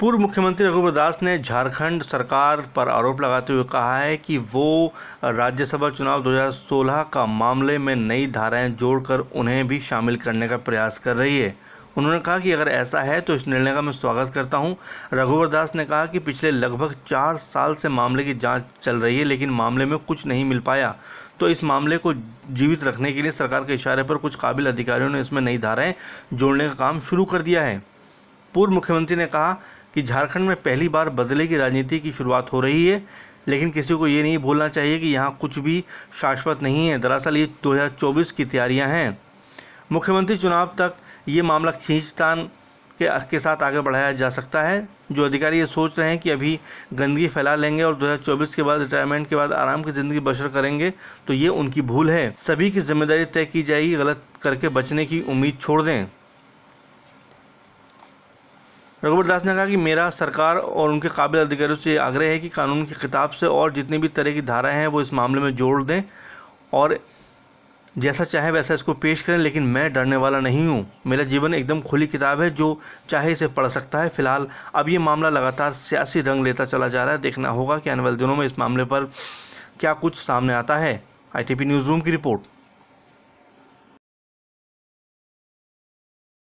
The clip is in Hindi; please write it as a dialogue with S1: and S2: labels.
S1: पूर्व मुख्यमंत्री रघुवर दास ने झारखंड सरकार पर आरोप लगाते हुए कहा है कि वो राज्यसभा चुनाव 2016 का मामले में नई धाराएं जोड़कर उन्हें भी शामिल करने का प्रयास कर रही है उन्होंने कहा कि अगर ऐसा है तो इस निर्णय का मैं स्वागत करता हूं। रघुवर दास ने कहा कि पिछले लगभग चार साल से मामले की जांच चल रही है लेकिन मामले में कुछ नहीं मिल पाया तो इस मामले को जीवित रखने के लिए सरकार के इशारे पर कुछ काबिल अधिकारियों ने इसमें नई धाराएँ जोड़ने का काम शुरू कर दिया है पूर्व मुख्यमंत्री ने कहा कि झारखंड में पहली बार बदले की राजनीति की शुरुआत हो रही है लेकिन किसी को ये नहीं भूलना चाहिए कि यहाँ कुछ भी शाश्वत नहीं है दरअसल ये 2024 की तैयारियाँ हैं मुख्यमंत्री चुनाव तक ये मामला खींचतान के के साथ आगे बढ़ाया जा सकता है जो अधिकारी ये सोच रहे हैं कि अभी गंदगी फैला लेंगे और 2024 के बाद रिटायरमेंट के बाद आराम की ज़िंदगी बसर करेंगे तो ये उनकी भूल है सभी की जिम्मेदारी तय की जाएगी गलत करके बचने की उम्मीद छोड़ दें रघुबर दास ने कहा कि मेरा सरकार और उनके काबिल अधिकारियों से आग्रह है कि कानून की किताब से और जितनी भी तरह की धाराएँ हैं वो इस मामले में जोड़ दें और जैसा चाहे वैसा इसको पेश करें लेकिन मैं डरने वाला नहीं हूँ मेरा जीवन एकदम खुली किताब है जो चाहे इसे पढ़ सकता है फिलहाल अब ये मामला लगातार सियासी रंग लेता चला जा रहा है देखना होगा कि आने वाले दिनों में इस मामले पर क्या कुछ सामने आता है आईटीपी न्यूज़ रूम की रिपोर्ट